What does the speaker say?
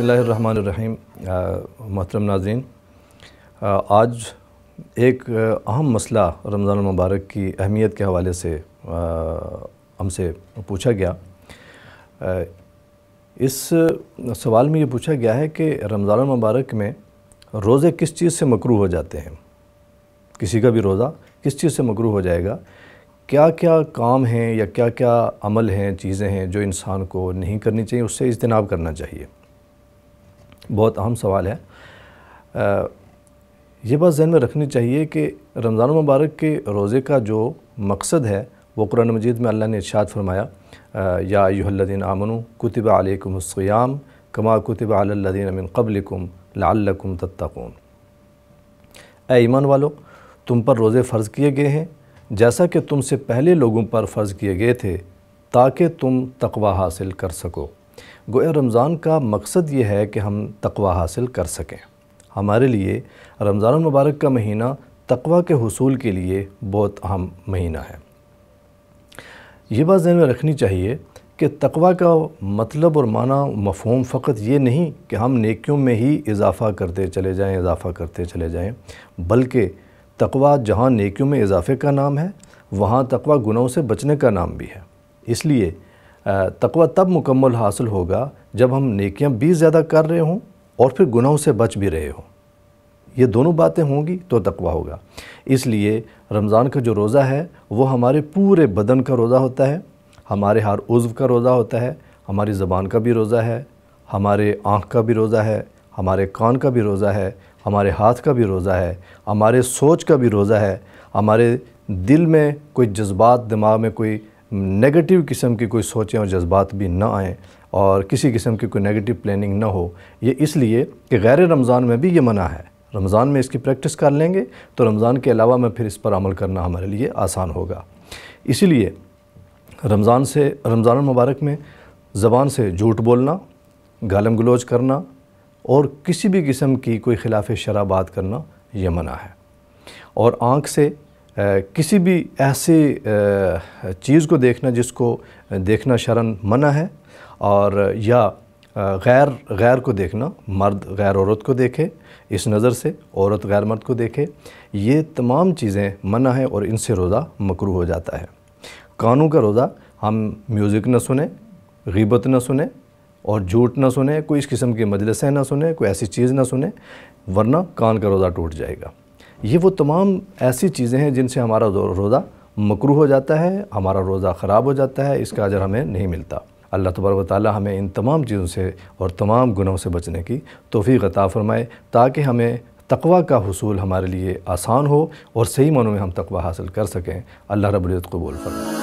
बसमीम मोहतरम नाजीन आज एक अहम मसला रमज़ान मुबारक की अहमियत के हवाले से हमसे पूछा गया आ, इस सवाल में ये पूछा गया है कि रमज़ान मुबारक में रोज़े किस चीज़ से मकरू हो जाते हैं किसी का भी रोज़ा किस चीज़ से मकरू हो जाएगा क्या क्या काम हैं या क्या क्या अमल हैं चीज़ें हैं जो इंसान को नहीं करनी चाहिए उससे इजतनाब करना चाहिए बहुत अहम सवाल है ये बात जहन में रखनी चाहिए कि रमज़ान मुबारक के रोज़े का जो मकसद है वो कुरान मजीद में अल्लाह ने इर्शाद फरमाया या यूहद्दीन आमनु कुतब आलकुमसयाम कमा कुतब आल्लिन अमिन कबलकुम लाकुम तत्तकून ए ईमान वालों तुम पर रोज़े फ़र्ज़ किए गए हैं जैसा कि तुमसे पहले लोगों पर फ़र्ज़ किए गए थे ताकि तुम तकवा हासिल कर सको गोए रमज़ान का मकसद ये है कि हम तकवा हासिल कर सकें हमारे लिए रमज़ान मुबारक का महीना तकवा के हसूल के लिए बहुत अहम महीना है ये बात जहन में रखनी चाहिए कि तकवा का मतलब और माना मफहम फ़कत ये नहीं कि हम नेकियों में ही इजाफ़ा करते चले जाएँ इजाफ़ा करते चले जाएँ बल्कि तकवा जहाँ नेकियों में इजाफ़े का नाम है वहाँ तकवा गुनाहों से बचने का नाम भी है इसलिए तकवा तब मुकम्मल हासिल होगा जब हम नेकियां भी ज़्यादा कर रहे हों और फिर गुनाहों से बच भी रहे हों ये दोनों बातें होंगी तो तकवा होगा इसलिए रमज़ान का जो रोज़ा है वो हमारे पूरे बदन का रोज़ा होता है हमारे हर उज्व का रोज़ा होता है हमारी ज़बान का भी रोज़ा है हमारे आँख का भी रोज़ा है हमारे कान का भी रोज़ा है हमारे हाथ का भी रोज़ा है हमारे सोच का भी रोज़ा है हमारे दिल में कोई जज्बात दिमाग में कोई नेगेटिव किस्म की कोई सोचें और जज्बात भी ना आएँ और किसी किस्म की कोई नेगेटिव प्लानिंग ना हो ये इसलिए कि गैर रमज़ान में भी ये मना है रमज़ान में इसकी प्रैक्टिस कर लेंगे तो रमज़ान के अलावा में फिर इस पर अमल करना हमारे लिए आसान होगा इसीलिए रमज़ान से रमज़ान मुबारक में ज़बान से झूठ बोलना गालम गलोज करना और किसी भी किस्म की कोई खिलाफ शराब बात करना ये मना है और आँख से किसी भी ऐसे चीज़ को देखना जिसको देखना शरण मना है और या गैर गैर को देखना मर्द गैर औरत को देखे इस नज़र से औरत गैर मर्द को देखे ये तमाम चीज़ें मना है और इनसे रोज़ा मकरू हो जाता है कानों का रोज़ा हम म्यूज़िक ना सुने गीबत न सुने और झूठ ना सुने कोई इस किस्म की मजलसें ना सुने कोई ऐसी चीज़ ना सुने वरना कान का रोज़ा टूट जाएगा ये वो तमाम ऐसी चीज़ें हैं जिनसे हमारा रोज़ा मकरू हो जाता है हमारा रोज़ा ख़राब हो जाता है इसका अजर हमें नहीं मिलता अल्लाह तबरक ताली हमें इन तमाम चीज़ों से और तमाम गुनहों से बचने की तोफ़ी गता फ़रमाए ताकि हमें तकवा का हसूल हमारे लिए आसान हो और सही मनों में हम तकवा हासिल कर सकें अल्लाह रबुल्ज़त कबूल फरमाए